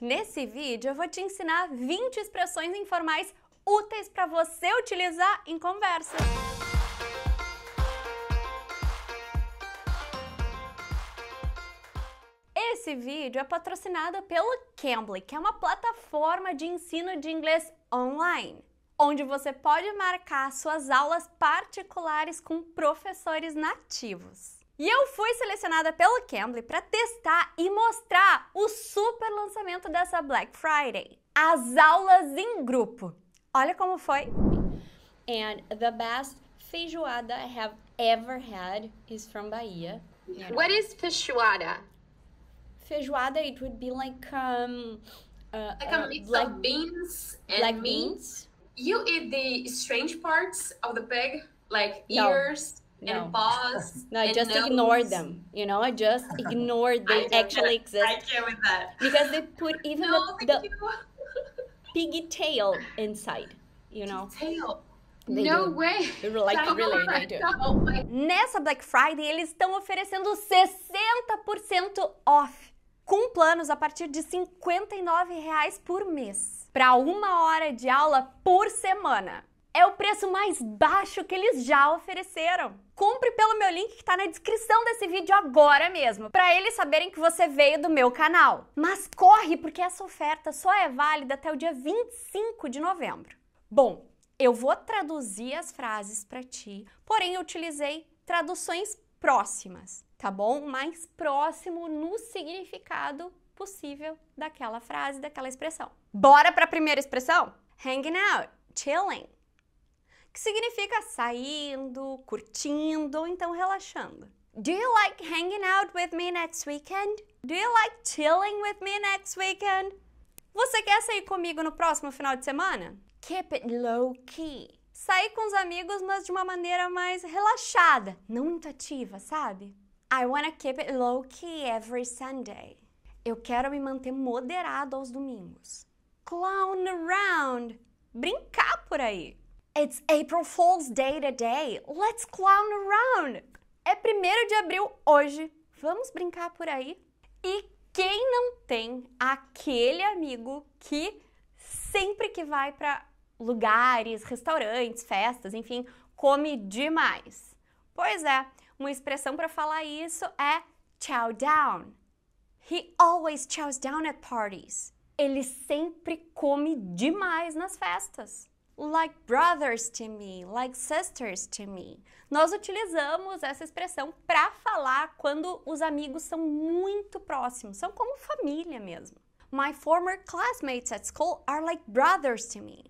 Nesse vídeo eu vou te ensinar 20 expressões informais úteis para você utilizar em conversa. Esse vídeo é patrocinado pelo Cambly, que é uma plataforma de ensino de inglês online, onde você pode marcar suas aulas particulares com professores nativos. E eu fui selecionada pelo Cambly para testar e mostrar o super lançamento dessa Black Friday, as aulas em grupo. Olha como foi. And the best feijoada I have ever had is from Bahia. What is feijoada? Feijoada it would be like um uh, like a uh, mix uh, black, of beans and meat. Beans. You eat the strange parts of the pig, like no. ears no. and pause. No, I just notes. ignore them. You know, I just ignore they actually exist. I care with that because they put even no, the, the pigtail inside. You know. Tail. They no do. way! Like, really, Nessa Black Friday, eles estão oferecendo 60% off com planos a partir de R$ 59 por mês, para uma hora de aula por semana é o preço mais baixo que eles já ofereceram. Compre pelo meu link que está na descrição desse vídeo agora mesmo, para eles saberem que você veio do meu canal. Mas corre, porque essa oferta só é válida até o dia 25 de novembro. Bom, eu vou traduzir as frases para ti, porém eu utilizei traduções próximas, tá bom? Mais próximo no significado possível daquela frase, daquela expressão. Bora para a primeira expressão? Hanging out, chilling que significa saindo, curtindo ou então relaxando. Do you like hanging out with me next weekend? Do you like chilling with me next weekend? Você quer sair comigo no próximo final de semana? Keep it low key. Sair com os amigos, mas de uma maneira mais relaxada, não muito ativa, sabe? I wanna keep it low key every Sunday. Eu quero me manter moderado aos domingos. Clown around. Brincar por aí. It's April Fool's Day today. Let's clown around. É 1 de abril hoje. Vamos brincar por aí? E quem não tem aquele amigo que sempre que vai para lugares, restaurantes, festas, enfim, come demais? Pois é, uma expressão para falar isso é chow down. He always chows down at parties. Ele sempre come demais nas festas like brothers to me, like sisters to me. Nós utilizamos essa expressão para falar quando os amigos são muito próximos, são como família mesmo. My former classmates at school are like brothers to me.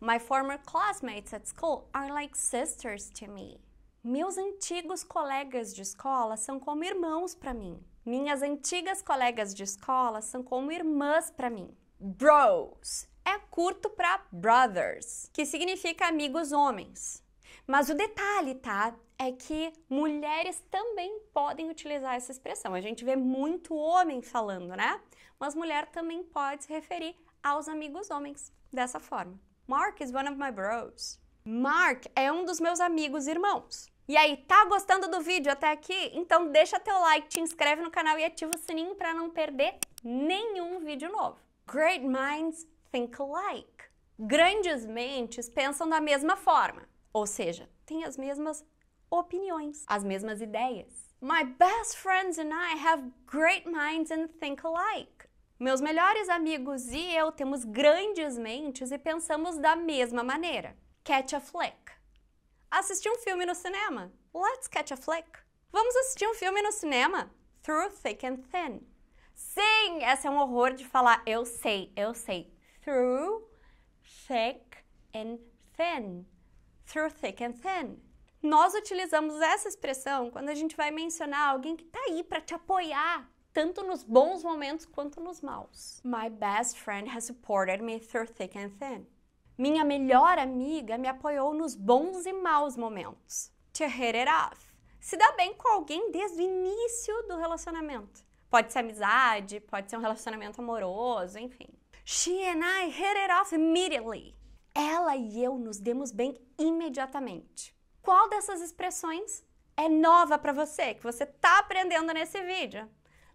My former classmates at school are like sisters to me. Meus antigos colegas de escola são como irmãos para mim. Minhas antigas colegas de escola são como irmãs para mim. Bros é curto para brothers, que significa amigos homens. Mas o detalhe, tá? É que mulheres também podem utilizar essa expressão. A gente vê muito homem falando, né? Mas mulher também pode se referir aos amigos homens dessa forma. Mark is one of my bros. Mark é um dos meus amigos irmãos. E aí, tá gostando do vídeo até aqui? Então deixa teu like, te inscreve no canal e ativa o sininho para não perder nenhum vídeo novo. Great minds think alike. Grandes mentes pensam da mesma forma, ou seja, têm as mesmas opiniões, as mesmas ideias. My best friends and I have great minds and think alike. Meus melhores amigos e eu temos grandes mentes e pensamos da mesma maneira. Catch a flick. Assistir um filme no cinema. Let's catch a flick. Vamos assistir um filme no cinema. Through Thick and Thin. Sim, essa é um horror de falar, eu sei, eu sei through thick and thin. Through thick and thin. Nós utilizamos essa expressão quando a gente vai mencionar alguém que tá aí para te apoiar, tanto nos bons momentos quanto nos maus. My best friend has supported me through thick and thin. Minha melhor amiga me apoiou nos bons e maus momentos. To hit it off. Se dá bem com alguém desde o início do relacionamento. Pode ser amizade, pode ser um relacionamento amoroso, enfim. She and I hit it off immediately. Ela e eu nos demos bem imediatamente. Qual dessas expressões é nova para você, que você tá aprendendo nesse vídeo?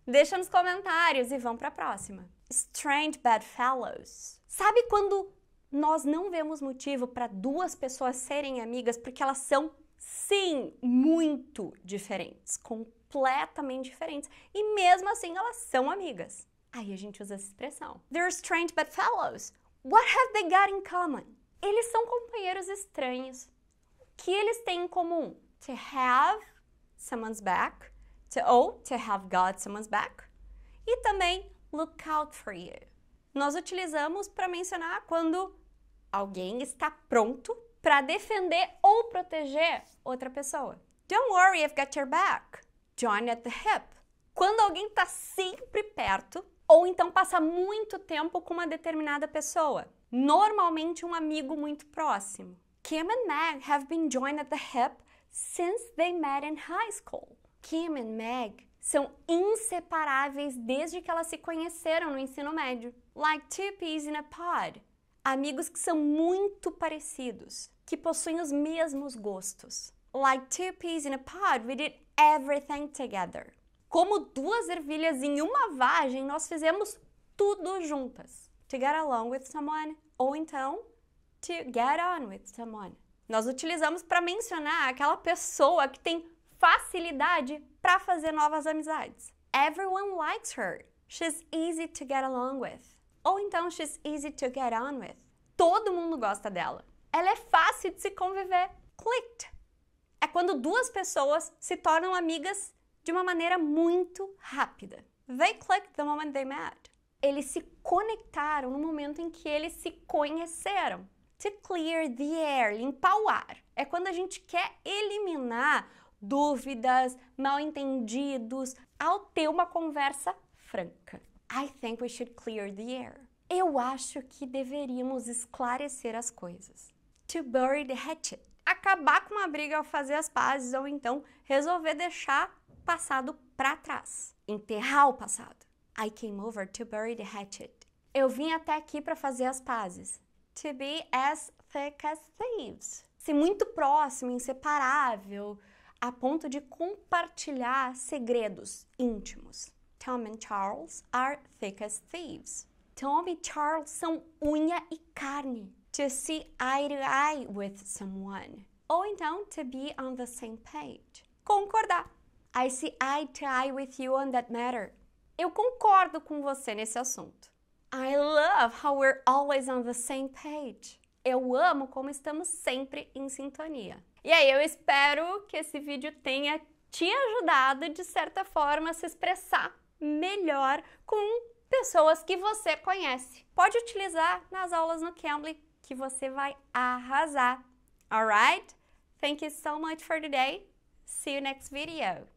Deixa nos comentários e vamos para a próxima. Strange bedfellows. Sabe quando nós não vemos motivo para duas pessoas serem amigas porque elas são sim muito diferentes, completamente diferentes, e mesmo assim elas são amigas. Aí a gente usa essa expressão. They're strange but fellows. What have they got in common? Eles são companheiros estranhos. O que eles têm em comum? To have someone's back, to ou oh, to have got someone's back, e também look out for you. Nós utilizamos para mencionar quando alguém está pronto para defender ou proteger outra pessoa. Don't worry, I've got your back. Join at the hip. Quando alguém está sempre perto ou então passar muito tempo com uma determinada pessoa, normalmente um amigo muito próximo. Kim and Meg have been joined at the hip since they met in high school. Kim and Meg são inseparáveis desde que elas se conheceram no ensino médio. Like two peas in a pod. Amigos que são muito parecidos, que possuem os mesmos gostos. Like two peas in a pod, we did everything together. Como duas ervilhas em uma vagem, nós fizemos tudo juntas. To get along with someone, ou então to get on with someone. Nós utilizamos para mencionar aquela pessoa que tem facilidade para fazer novas amizades. Everyone likes her. She's easy to get along with. Ou então she's easy to get on with. Todo mundo gosta dela. Ela é fácil de se conviver. Clicked. É quando duas pessoas se tornam amigas de uma maneira muito rápida. They clicked the moment they met. Eles se conectaram no momento em que eles se conheceram. To clear the air, limpar o ar, é quando a gente quer eliminar dúvidas, mal entendidos, ao ter uma conversa franca. I think we should clear the air. Eu acho que deveríamos esclarecer as coisas. To bury the hatchet. Acabar com uma briga ao fazer as pazes ou então resolver deixar passado para trás, enterrar o passado. I came over to bury the hatchet. Eu vim até aqui para fazer as pazes. To be as thick as thieves. Ser muito próximo, inseparável, a ponto de compartilhar segredos íntimos. Tom and Charles are thick as thieves. Tom e Charles são unha e carne. To see eye to eye with someone. Ou então, to be on the same page. Concordar. I see eye to eye with you on that matter. Eu concordo com você nesse assunto. I love how we're always on the same page. Eu amo como estamos sempre em sintonia. E aí, eu espero que esse vídeo tenha te ajudado de certa forma a se expressar melhor com pessoas que você conhece. Pode utilizar nas aulas no Cambly que você vai arrasar. Alright? Thank you so much for today. See you next video.